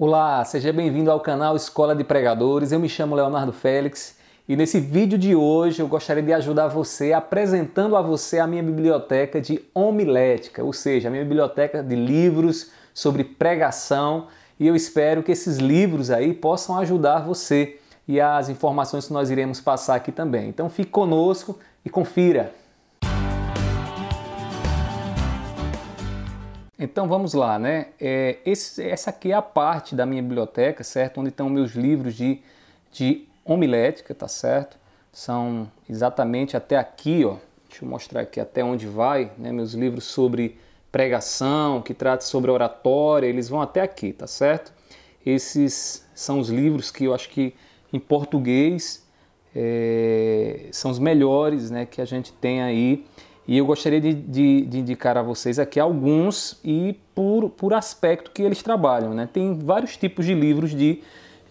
Olá, seja bem-vindo ao canal Escola de Pregadores. Eu me chamo Leonardo Félix e nesse vídeo de hoje eu gostaria de ajudar você apresentando a você a minha biblioteca de homilética, ou seja, a minha biblioteca de livros sobre pregação. E eu espero que esses livros aí possam ajudar você e as informações que nós iremos passar aqui também. Então fique conosco e confira. Então vamos lá, né? É, esse, essa aqui é a parte da minha biblioteca, certo? Onde estão meus livros de, de homilética, tá certo? São exatamente até aqui, ó. Deixa eu mostrar aqui até onde vai, né? Meus livros sobre pregação, que trata sobre oratória, eles vão até aqui, tá certo? Esses são os livros que eu acho que em português é, são os melhores, né? Que a gente tem aí. E eu gostaria de, de, de, indicar a vocês aqui alguns e por, por aspecto que eles trabalham. Né? Tem vários tipos de livros de,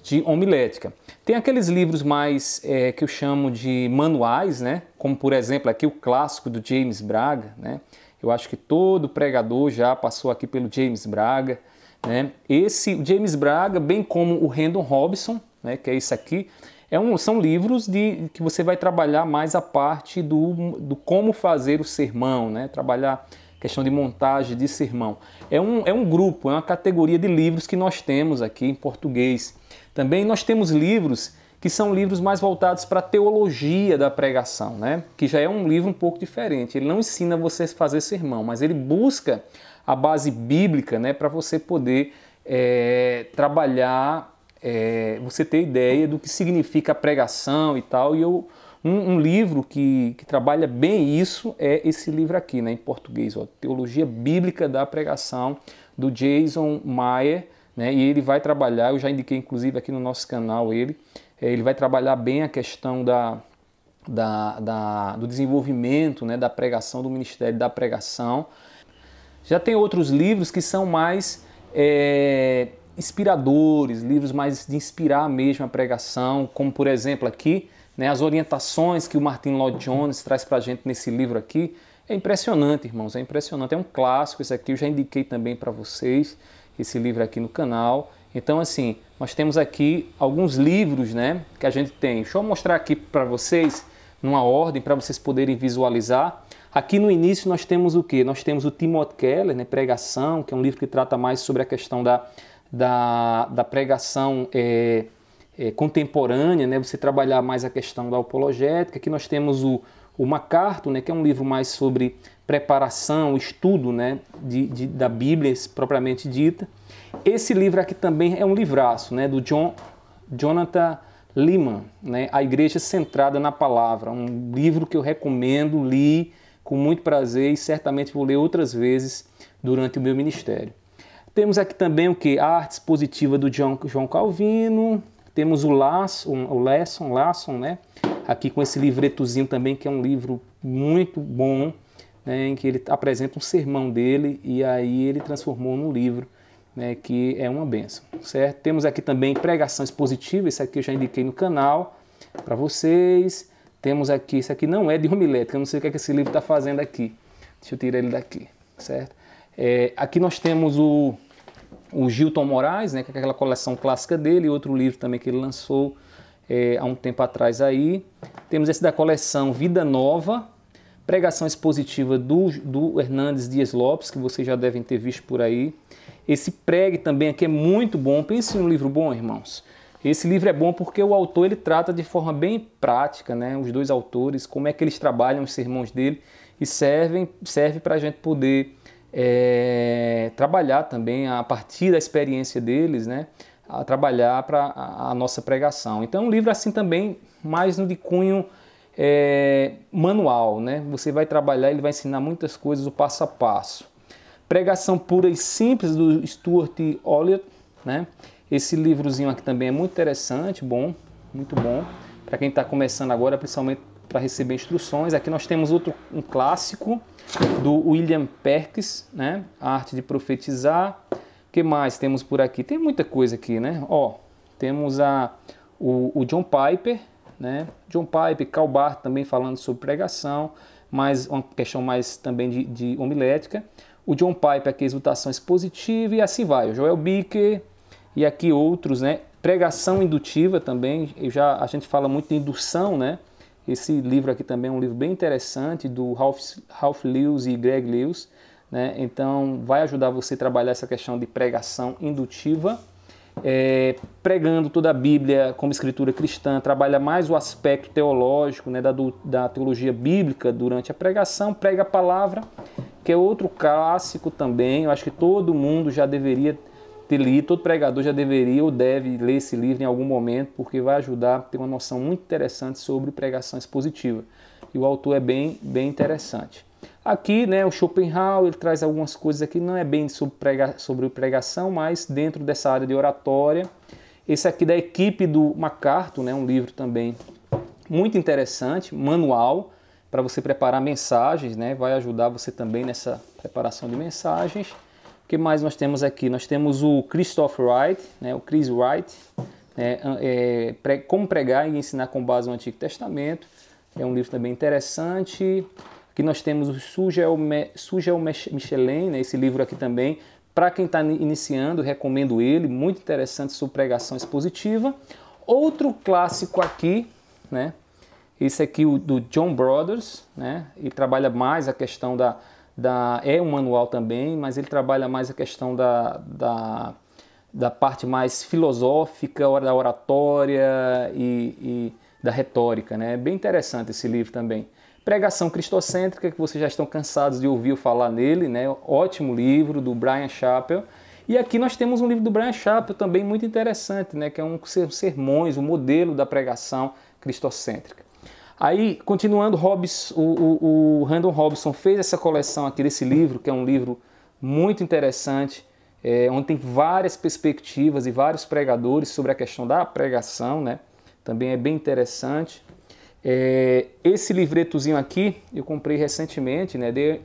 de homilética. Tem aqueles livros mais é, que eu chamo de manuais, né? como por exemplo aqui o clássico do James Braga. Né? Eu acho que todo pregador já passou aqui pelo James Braga. Né? Esse James Braga, bem como o Randon Robson, né? que é isso aqui, é um, são livros de, que você vai trabalhar mais a parte do, do como fazer o sermão, né? trabalhar questão de montagem de sermão. É um, é um grupo, é uma categoria de livros que nós temos aqui em português. Também nós temos livros que são livros mais voltados para a teologia da pregação, né? que já é um livro um pouco diferente. Ele não ensina você a fazer sermão, mas ele busca a base bíblica né? para você poder é, trabalhar é, você ter ideia do que significa a pregação e tal. E eu, um, um livro que, que, trabalha bem isso é esse livro aqui, né, em português, ó, Teologia Bíblica da Pregação, do Jason Mayer. Né, e ele vai trabalhar, eu já indiquei inclusive aqui no nosso canal ele, é, ele vai trabalhar bem a questão da, da, da, do desenvolvimento né, da pregação, do ministério da pregação. Já tem outros livros que são mais é, inspiradores, livros mais de inspirar mesmo a pregação, como por exemplo aqui, né, as orientações que o Martin Lloyd Jones traz para a gente nesse livro aqui. É impressionante, irmãos, é impressionante. É um clássico esse aqui, eu já indiquei também para vocês esse livro aqui no canal. Então, assim, nós temos aqui alguns livros né, que a gente tem. Deixa eu mostrar aqui para vocês, numa ordem, para vocês poderem visualizar. Aqui no início nós temos o que? Nós temos o Timothy Keller, né, Pregação, que é um livro que trata mais sobre a questão da da, da pregação é, é, contemporânea, né? você trabalhar mais a questão da apologética. Aqui nós temos o, o MacArthur, né? que é um livro mais sobre preparação, estudo né? de, de da Bíblia propriamente dita. Esse livro aqui também é um livraço, né? do John, Jonathan Lima, né? A Igreja Centrada na Palavra, um livro que eu recomendo, li com muito prazer e certamente vou ler outras vezes durante o meu ministério. Temos aqui também o que? A arte expositiva do João João Calvino. Temos o Lasson, o Lesson, Lasson, né? Aqui com esse livretozinho também, que é um livro muito bom, né? em que ele apresenta um sermão dele e aí ele transformou num livro, né? que é uma benção, certo? Temos aqui também pregação expositiva, isso aqui eu já indiquei no canal para vocês. Temos aqui, isso aqui não é de homilética, eu não sei o que, é que esse livro está fazendo aqui. Deixa eu tirar ele daqui, certo? É, aqui nós temos o o Gilton Moraes, né, que é aquela coleção clássica dele, outro livro também que ele lançou é, há um tempo atrás aí. Temos esse da coleção Vida Nova, pregação expositiva do, do Hernandes Dias Lopes, que vocês já devem ter visto por aí. Esse pregue também aqui é muito bom. Pense num livro bom, irmãos. Esse livro é bom porque o autor ele trata de forma bem prática, né? Os dois autores, como é que eles trabalham os sermões dele e servem, serve para a gente poder é, trabalhar também a partir da experiência deles, né, a trabalhar para a, a, nossa pregação. Então, é um livro assim também mais no de cunho é, manual, né? Você vai trabalhar, ele vai ensinar muitas coisas o passo a passo. Pregação pura e simples do Stuart Olliott, né? Esse livrozinho aqui também é muito interessante, bom, muito bom para quem está começando agora, principalmente para receber instruções. Aqui nós temos outro um clássico do William Perkins, né? A Arte de Profetizar. O que mais temos por aqui? Tem muita coisa aqui, né? Ó, temos a, o, o John Piper, né? John Piper, Calbar também falando sobre pregação, mas uma questão mais também de, de homilética. O John Piper aqui, exultação expositiva e assim vai. O Joel Bicker e aqui outros, né? Pregação indutiva também, já a gente fala muito de indução, né? Esse livro aqui também é um livro bem interessante do Ralph, Ralph Lewis e Greg Lewis. Né? Então, vai ajudar você a trabalhar essa questão de pregação indutiva. É, pregando toda a Bíblia como escritura cristã, trabalha mais o aspecto teológico né, da, do, da teologia bíblica durante a pregação, prega a palavra, que é outro clássico também. Eu acho que todo mundo já deveria ter lido, todo pregador já deveria ou deve ler esse livro em algum momento, porque vai ajudar a ter uma noção muito interessante sobre pregação expositiva. E o autor é bem, bem interessante. Aqui, né, o Schopenhauer ele traz algumas coisas aqui, não é bem sobre, prega, sobre pregação, mas dentro dessa área de oratória. Esse aqui da equipe do MacArthur, né, um livro também muito interessante, manual, para você preparar mensagens, né, vai ajudar você também nessa preparação de mensagens. O que mais nós temos aqui? Nós temos o Christoph Wright, né, o Chris Wright, né, é, pre, Como Pregar e Ensinar com Base no Antigo Testamento. É um livro também interessante. Aqui nós temos o Sugel, Michelin, né, esse livro aqui também. Para quem está iniciando, recomendo ele, muito interessante sobre pregação expositiva. Outro clássico aqui, né? Esse aqui o do John Brothers, né? ele trabalha mais a questão da, da, é um manual também, mas ele trabalha mais a questão da, da, da parte mais filosófica, da oratória e, e da retórica. Né? É bem interessante esse livro também. Pregação Cristocêntrica, que vocês já estão cansados de ouvir falar nele, né? ótimo livro do Brian Chappell. E aqui nós temos um livro do Brian Chappell também muito interessante, né? que é um sermões, o um modelo da pregação cristocêntrica. Aí, continuando, Hobbes, o, o, o Randall Robson fez essa coleção aqui desse livro, que é um livro muito interessante, é, onde tem várias perspectivas e vários pregadores sobre a questão da pregação, né? Também é bem interessante. É, esse livretozinho aqui eu comprei recentemente, né? The,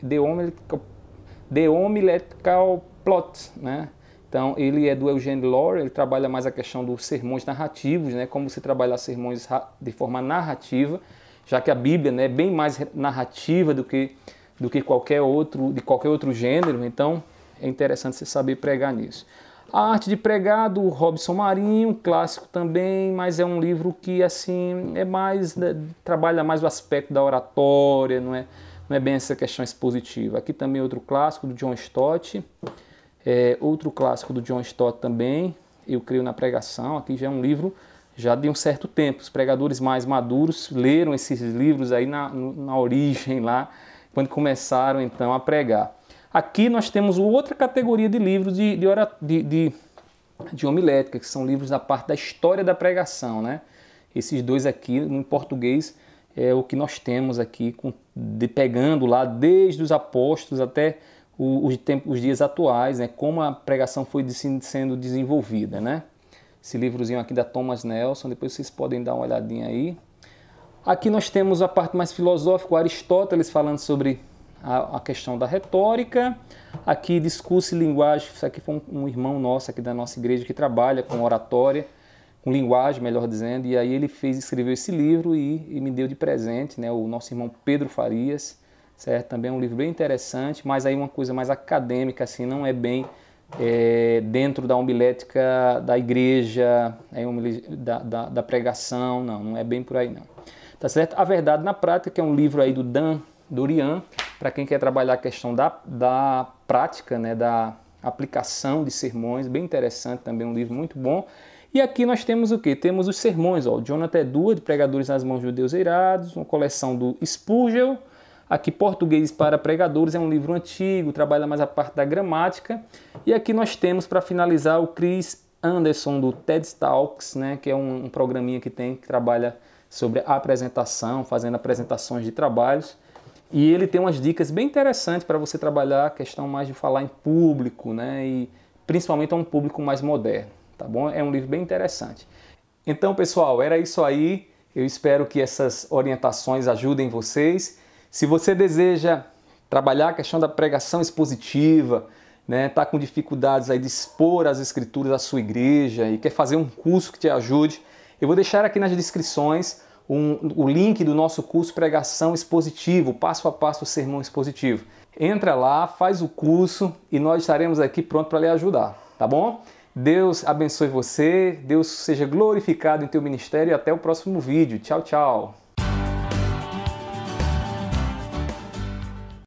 The Homiletical Plot, né? Então, ele é do Eugene Lore, ele trabalha mais a questão dos sermões narrativos, né, como se trabalhar sermões de forma narrativa, já que a Bíblia né, é bem mais narrativa do que, do que qualquer outro, de qualquer outro gênero, então é interessante você saber pregar nisso. A Arte de Pregar, do Robson Marinho, clássico também, mas é um livro que assim é mais né, trabalha mais o aspecto da oratória, não é, não é bem essa questão expositiva. Aqui também outro clássico do John Stott. É, outro clássico do John Stott também, Eu Creio na Pregação, aqui já é um livro já de um certo tempo. Os pregadores mais maduros leram esses livros aí na, na origem lá, quando começaram então a pregar. Aqui nós temos outra categoria de livros de, de, de, de, de homilética, que são livros da parte da história da pregação, né? Esses dois aqui, em português, é o que nós temos aqui, com, de, pegando lá desde os apóstolos até os, tempos, os dias atuais, né, como a pregação foi de, sendo desenvolvida. Né? Esse livrozinho aqui da Thomas Nelson, depois vocês podem dar uma olhadinha aí. Aqui nós temos a parte mais filosófica, Aristóteles falando sobre a, a, questão da retórica. Aqui discurso e linguagem, isso aqui foi um, um irmão nosso aqui da nossa igreja que trabalha com oratória, com linguagem, melhor dizendo, e aí ele fez escreveu esse livro e, e me deu de presente, né, o nosso irmão Pedro Farias certo? Também é um livro bem interessante, mas aí uma coisa mais acadêmica, assim, não é bem é, dentro da homilética da igreja, é, da, da, da, pregação, não, não é bem por aí não. Tá certo? A Verdade na Prática que é um livro aí do Dan Dorian, para quem quer trabalhar a questão da, da prática, né, da aplicação de sermões, bem interessante também, um livro muito bom. E aqui nós temos o que? Temos os sermões, ó, Jonathan Edward, Pregadores nas Mãos de Judeus Eirados, uma coleção do Spurgeon, Aqui, Português para Pregadores é um livro antigo, trabalha mais a parte da gramática. E aqui nós temos, para finalizar, o Chris Anderson, do TED Talks, né, que é um, um programinha que tem, que trabalha sobre apresentação, fazendo apresentações de trabalhos. E ele tem umas dicas bem interessantes para você trabalhar a questão mais de falar em público, né? E principalmente a um público mais moderno, tá bom? É um livro bem interessante. Então, pessoal, era isso aí. Eu espero que essas orientações ajudem vocês. Se você deseja trabalhar a questão da pregação expositiva, né, tá com dificuldades aí de expor as escrituras à sua igreja e quer fazer um curso que te ajude, eu vou deixar aqui nas descrições um, o link do nosso curso Pregação Expositivo, passo a passo o sermão expositivo. Entra lá, faz o curso e nós estaremos aqui pronto para lhe ajudar, tá bom? Deus abençoe você, Deus seja glorificado em teu ministério e até o próximo vídeo. Tchau, tchau.